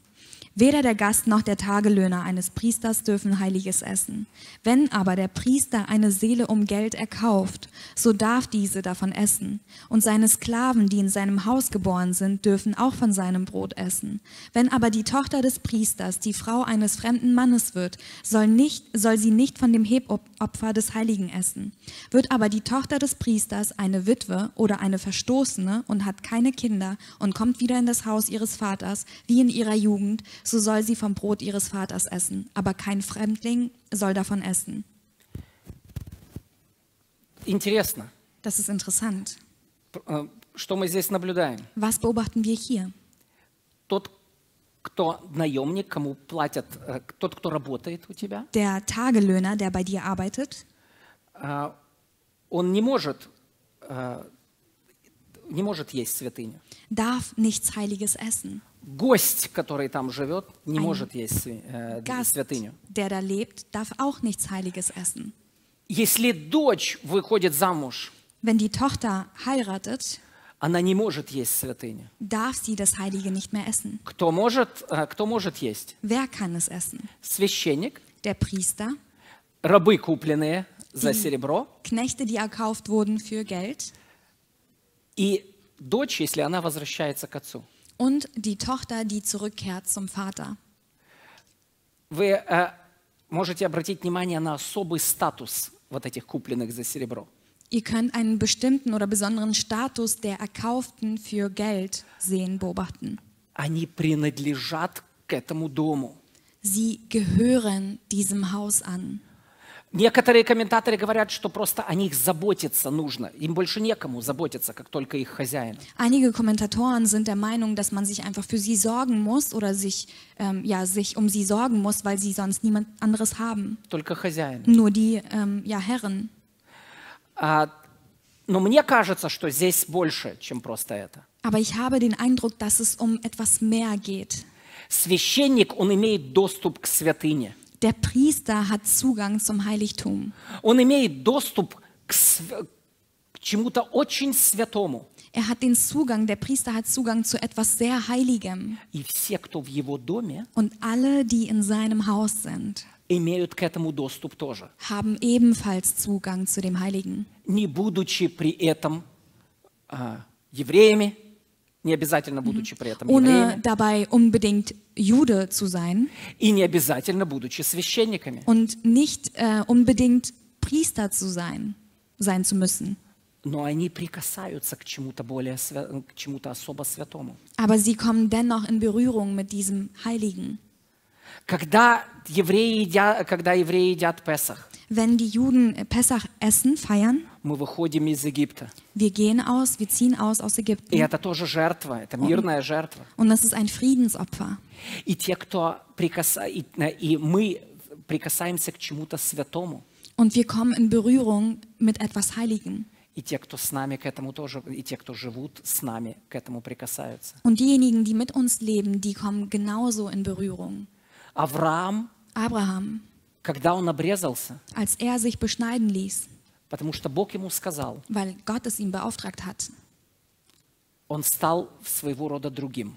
Speaker 2: Weder der Gast noch der Tagelöhner eines Priesters dürfen heiliges essen. Wenn aber der Priester eine Seele um Geld erkauft, so darf diese davon essen. Und seine Sklaven, die in seinem Haus geboren sind, dürfen auch von seinem Brot essen. Wenn aber die Tochter des Priesters die Frau eines fremden Mannes wird, soll, nicht, soll sie nicht von dem Hebopfer des Heiligen essen. Wird aber die Tochter des Priesters eine Witwe oder eine Verstoßene und hat keine Kinder und kommt wieder in das Haus ihres Vaters, wie in ihrer Jugend, so soll sie vom Brot ihres Vaters essen, aber kein Fremdling soll davon essen.
Speaker 1: Интересно. Das ist
Speaker 2: interessant.
Speaker 1: Э, что мы здесь наблюдаем?
Speaker 2: Was beobachten wir hier?
Speaker 1: Тот, кто наемник, кому платят, э, тот, кто работает у тебя.
Speaker 2: Der Tagelöhner, der bei dir arbeitet.
Speaker 1: Э, он не может не может есть святыню. Darf nichts Heiliges essen. гость, который там живет, не Ein может есть äh, Gast, святыню.
Speaker 2: Der da lebt, darf auch nichts Heiliges essen.
Speaker 1: Если дочь выходит замуж,
Speaker 2: Wenn die Tochter heiratet,
Speaker 1: она не может есть святыню.
Speaker 2: Darf sie das Heilige nicht mehr essen.
Speaker 1: Кто может, э, кто может есть?
Speaker 2: Wer kann es essen?
Speaker 1: Священник. Der Priester. Рабы, купленные за серебро.
Speaker 2: Knechte, die erkauft wurden für Geld.
Speaker 1: И дочь, если она возвращается к отцу.
Speaker 2: und die Tochter, die zurückkehrt zum Vater.
Speaker 1: Вы äh, можете обратить внимание на особый статус вот этих купленных за серебро.
Speaker 2: Ihr könnt einen bestimmten oder besonderen Status der Erkauften für Geld sehen, beobachten.
Speaker 1: Они принадлежат к этому дому.
Speaker 2: Sie gehören diesem Haus an.
Speaker 1: Некоторые комментаторы говорят, что просто о них заботиться нужно. Им больше некому заботиться, как только их хозяин.
Speaker 2: Einige Kommentatoren sind der Meinung, dass man sich einfach für sie sorgen muss oder sich, ähm, ja, sich um sie sorgen muss, weil sie sonst niemand anderes haben.
Speaker 1: Только хозяин.
Speaker 2: Nur die ähm, ja, Herren.
Speaker 1: А, но мне кажется, что здесь больше, чем просто это.
Speaker 2: Aber ich habe den Eindruck, dass es um etwas mehr geht.
Speaker 1: Священник, он имеет доступ к святыне.
Speaker 2: Der Priester hat Zugang zum Heiligtum.
Speaker 1: Он имеет доступ к, к чему-то очень святому.
Speaker 2: Er hat den Zugang, der Priester hat Zugang zu etwas sehr Heiligem.
Speaker 1: И все, кто в его доме,
Speaker 2: Und alle, die in seinem Haus sind,
Speaker 1: имеют к этому доступ тоже.
Speaker 2: haben ebenfalls Zugang zu dem Heiligen.
Speaker 1: Не будучи при этом а, евреями, не ohne
Speaker 2: dabei unbedingt Jude
Speaker 1: zu sein и не обязательно будучи священниками.
Speaker 2: und nicht äh, unbedingt Priester zu sein, sein zu müssen.
Speaker 1: Но они прикасаются к чему-то более, свя- к чему-то особо святому.
Speaker 2: Aber sie kommen dennoch in Berührung mit diesem Heiligen.
Speaker 1: Когда евреи едят, когда евреи едят Песах,
Speaker 2: Wenn die Juden Pessach essen,
Speaker 1: feiern, мы выходим из Египта.
Speaker 2: Wir gehen aus, wir ziehen aus aus Ägypten. И это
Speaker 1: тоже жертва, это мирная жертва.
Speaker 2: Und das ist ein Friedensopfer.
Speaker 1: И те, кто прикас... и, и мы прикасаемся к чему-то святому.
Speaker 2: Und wir kommen in Berührung mit etwas Heiligem.
Speaker 1: И те, кто с нами к этому тоже, и те, кто живут с нами, к этому прикасаются.
Speaker 2: Und diejenigen, die mit uns leben, die kommen genauso in
Speaker 1: Berührung. Авраам,
Speaker 2: Abraham,
Speaker 1: когда он обрезался, als er sich beschneiden ließ, Потому что Бог ему сказал.
Speaker 2: Weil Gott es ihm beauftragt hat.
Speaker 1: Он стал своего рода другим.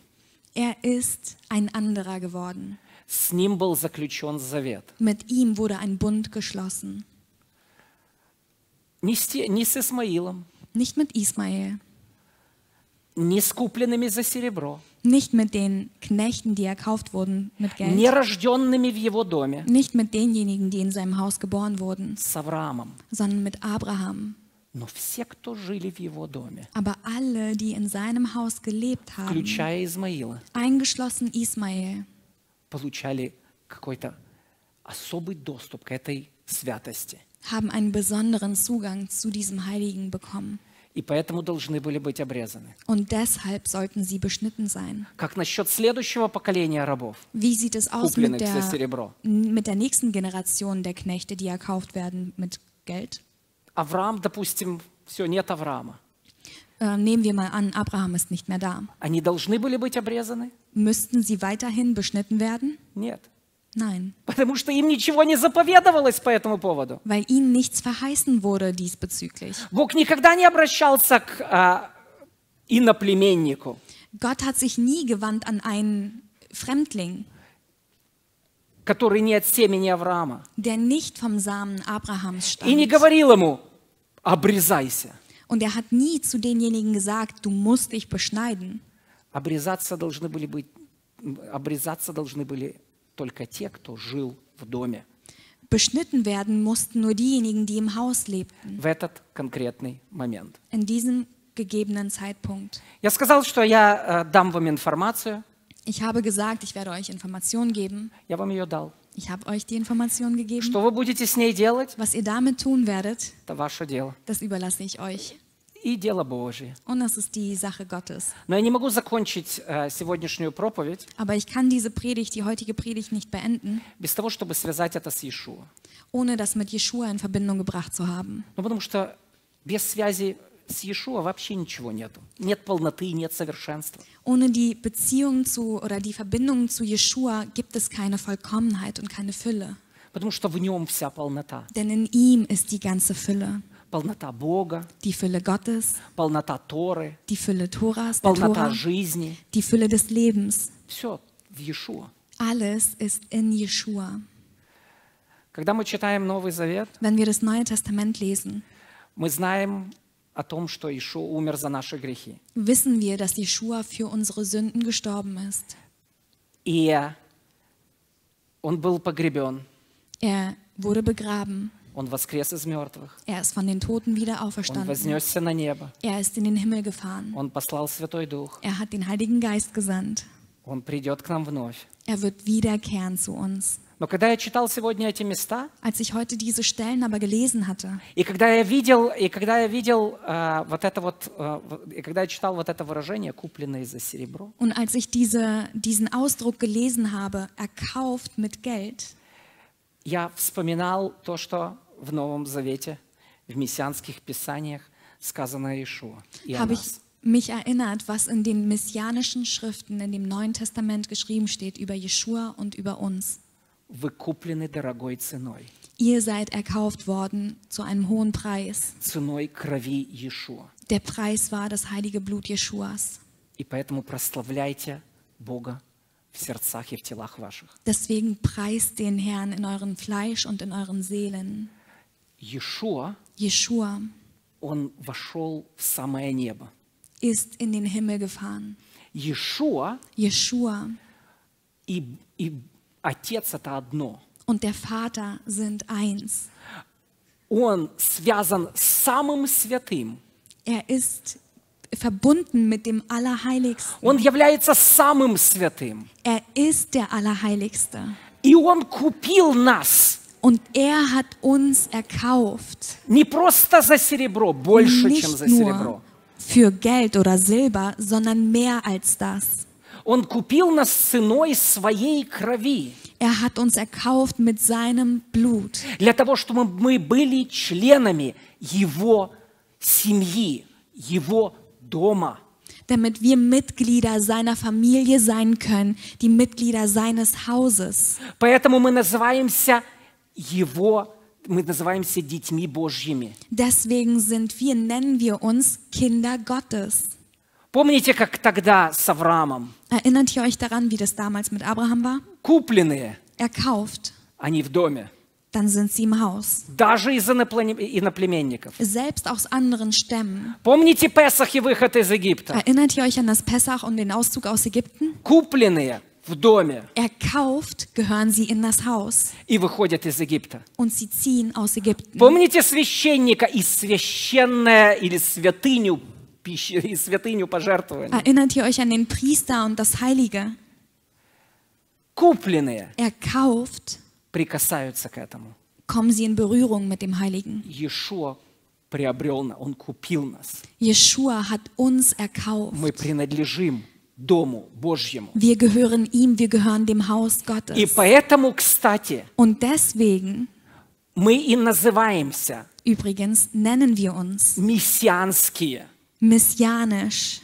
Speaker 2: Er ist ein anderer geworden.
Speaker 1: С ним был заключен завет.
Speaker 2: Mit ihm wurde ein Bund geschlossen.
Speaker 1: Не с, не с Исмаилом.
Speaker 2: Nicht mit Ismael.
Speaker 1: Не с купленными за серебро.
Speaker 2: Nicht mit den Knechten, die erkauft wurden mit Geld. Nicht mit denjenigen, die in seinem Haus geboren wurden. Sondern mit Abraham. Aber alle, die in seinem Haus gelebt haben, eingeschlossen Ismael, haben einen besonderen Zugang zu diesem Heiligen bekommen.
Speaker 1: и поэтому должны были быть обрезаны.
Speaker 2: Und deshalb sollten sie beschnitten sein.
Speaker 1: Как насчет следующего поколения рабов,
Speaker 2: Wie sieht es aus купленных mit der, за серебро? Mit der nächsten Generation der Knechte, die erkauft werden mit Geld?
Speaker 1: Авраам, допустим, все, нет Авраама.
Speaker 2: Äh, nehmen wir mal an, Abraham ist nicht mehr da.
Speaker 1: Они должны были быть обрезаны?
Speaker 2: Müssten sie weiterhin beschnitten
Speaker 1: werden? Нет. Nein. Потому что им ничего не заповедовалось по этому поводу.
Speaker 2: Weil ihnen nichts verheißen wurde diesbezüglich.
Speaker 1: Бог никогда не обращался к а, иноплеменнику.
Speaker 2: Gott hat sich nie gewandt an einen Fremdling,
Speaker 1: который не от семени Авраама.
Speaker 2: Der nicht vom Samen Abrahams
Speaker 1: stammt. И не говорил ему, обрезайся.
Speaker 2: Und er hat nie zu denjenigen gesagt,
Speaker 1: du musst dich beschneiden. Обрезаться должны были быть, обрезаться должны были только те, кто жил в доме. Beschnitten werden mussten nur diejenigen, die im Haus lebten. В этот конкретный момент.
Speaker 2: In diesem gegebenen
Speaker 1: Zeitpunkt. Я сказал, что я э, дам вам информацию.
Speaker 2: Ich habe gesagt, ich werde euch Informationen geben. Я вам ее дал. Ich habe euch die Informationen gegeben. Что вы будете с ней делать? Was ihr damit tun werdet,
Speaker 1: это ваше дело.
Speaker 2: Das überlasse ich euch
Speaker 1: и дело Божие.
Speaker 2: Und das ist die Sache Gottes.
Speaker 1: Но я не могу закончить äh, сегодняшнюю проповедь.
Speaker 2: Aber ich kann diese Predigt, die heutige Predigt nicht beenden.
Speaker 1: Без того, чтобы связать это с Иешуа.
Speaker 2: Ohne das mit Иешуа in Verbindung gebracht zu haben.
Speaker 1: Ну потому что без связи с Иешуа вообще ничего нету. Нет полноты, нет совершенства.
Speaker 2: Ohne die Beziehung zu oder die Verbindung zu Иешуа gibt es keine Vollkommenheit und keine Fülle.
Speaker 1: Потому что в нем вся полнота. Denn in ihm ist die ganze Fülle. Полнота Бога. Die Fülle Gottes. Полнота Торы. Die Fülle Toras, полнота Tora, жизни. Die Fülle des Lebens. Все в Иешуа.
Speaker 2: Alles ist in Yeshua.
Speaker 1: Когда мы читаем Новый Завет,
Speaker 2: Wenn wir das Neue Testament lesen,
Speaker 1: мы знаем о том, что Иешуа умер за наши грехи.
Speaker 2: Wissen wir, dass Yeshua für unsere Sünden gestorben ist.
Speaker 1: И он был погребен.
Speaker 2: Er wurde begraben.
Speaker 1: Он воскрес из мертвых.
Speaker 2: Er ist von den Toten wieder auferstanden. Он вознесся на небо. Er ist in den Himmel gefahren.
Speaker 1: Он послал Святой Дух.
Speaker 2: Er hat den Heiligen Geist gesandt.
Speaker 1: Он придет к нам вновь.
Speaker 2: Er wird wiederkehren zu uns.
Speaker 1: Но когда я читал сегодня эти места,
Speaker 2: Als ich heute diese Stellen aber gelesen hatte,
Speaker 1: и когда я видел, и когда я видел äh, вот это вот, äh, и когда я читал вот это выражение, купленное за серебро,
Speaker 2: und als ich diese, diesen Ausdruck gelesen habe, erkauft mit Geld,
Speaker 1: я вспоминал то, что в Новом Завете, в мессианских писаниях сказано Иешуа и
Speaker 2: mich erinnert, was in den messianischen Schriften in dem Neuen Testament geschrieben steht über Jeschua und über uns. Ihr seid erkauft worden zu einem hohen Preis. Der Preis war das heilige Blut Jeschuas.
Speaker 1: И поэтому прославляйте Бога
Speaker 2: Deswegen preist den Herrn in eurem Fleisch und in euren Seelen.
Speaker 1: Jeshua, ist in den Himmel gefahren. Jeshua,
Speaker 2: Und der Vater sind eins.
Speaker 1: Он связан с самым святым. Er ist verbunden mit dem Allerheiligsten. Er ist der Allerheiligste. Und er hat uns erkauft. Nicht nur
Speaker 2: Für Geld oder Silber, sondern mehr als das. Er hat uns erkauft mit seinem Blut.
Speaker 1: Для того, чтобы мы были членами его семьи, его Doma.
Speaker 2: Damit wir Mitglieder seiner Familie sein können, die Mitglieder seines
Speaker 1: Hauses. Поэтому мы называемся его мы называемся детьми Божьими.
Speaker 2: Deswegen sind wir, nennen wir uns Kinder Gottes.
Speaker 1: Помните, как тогда с Авраамом?
Speaker 2: Erinnert ihr euch daran, wie das damals mit Abraham war?
Speaker 1: Купленные.
Speaker 2: Erkauft.
Speaker 1: Они в доме
Speaker 2: dann sind sie im Haus. Selbst aus anderen Stämmen.
Speaker 1: Erinnert
Speaker 2: ihr euch an das Pessach und den Auszug aus Ägypten? Купленные в Erkauft gehören sie in das Haus. Und sie ziehen aus Ägypten. Erinnert ihr euch an den Priester und das Heilige?
Speaker 1: Купленные.
Speaker 2: Erkauft
Speaker 1: прикасаются к этому.
Speaker 2: Kommen sie in Berührung mit dem Heiligen.
Speaker 1: Иешуа приобрел, он купил нас. Yeshua hat uns erkauft. Мы принадлежим дому Божьему.
Speaker 2: Wir gehören ihm, wir gehören dem Haus Gottes. И
Speaker 1: поэтому, кстати, Und deswegen, мы и называемся
Speaker 2: übrigens nennen wir uns мессианские. Messianisch.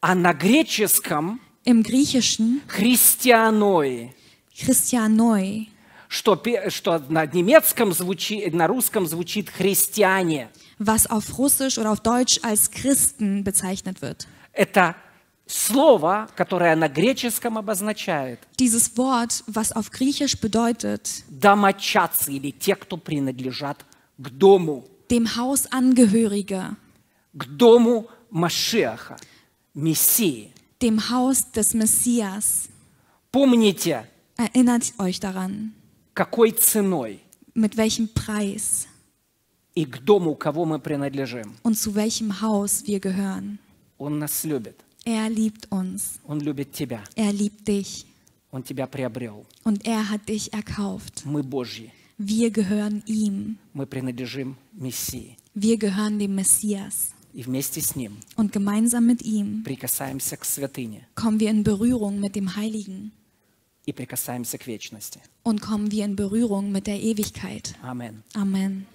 Speaker 1: А на греческом Im Griechischen христианой. Christianoi что, что на немецком звучит, на русском звучит христиане.
Speaker 2: Was auf Russisch oder auf Deutsch als Christen bezeichnet wird.
Speaker 1: Это слово, которое на греческом обозначает. Dieses Wort, was auf Griechisch bedeutet. Домочадцы или те, кто принадлежат к дому. Dem Haus Angehörige. К дому Машеха, Мессии.
Speaker 2: Dem Haus des Messias.
Speaker 1: Помните.
Speaker 2: Erinnert euch daran.
Speaker 1: какой ценой
Speaker 2: mit welchem Preis
Speaker 1: и к дому, кого мы принадлежим.
Speaker 2: und zu welchem Haus wir gehören.
Speaker 1: Он нас любит.
Speaker 2: Er liebt uns.
Speaker 1: Он любит тебя.
Speaker 2: Er liebt dich.
Speaker 1: Он тебя приобрел.
Speaker 2: Und er hat dich erkauft.
Speaker 1: Мы Божьи.
Speaker 2: Wir gehören ihm.
Speaker 1: Мы принадлежим Мессии.
Speaker 2: Wir gehören dem Messias.
Speaker 1: И вместе с ним
Speaker 2: und gemeinsam mit ihm kommen wir in Berührung mit dem Heiligen.
Speaker 1: И прикасаемся к вечности.
Speaker 2: Und kommen wir in Berührung mit der Ewigkeit. Amen. Amen.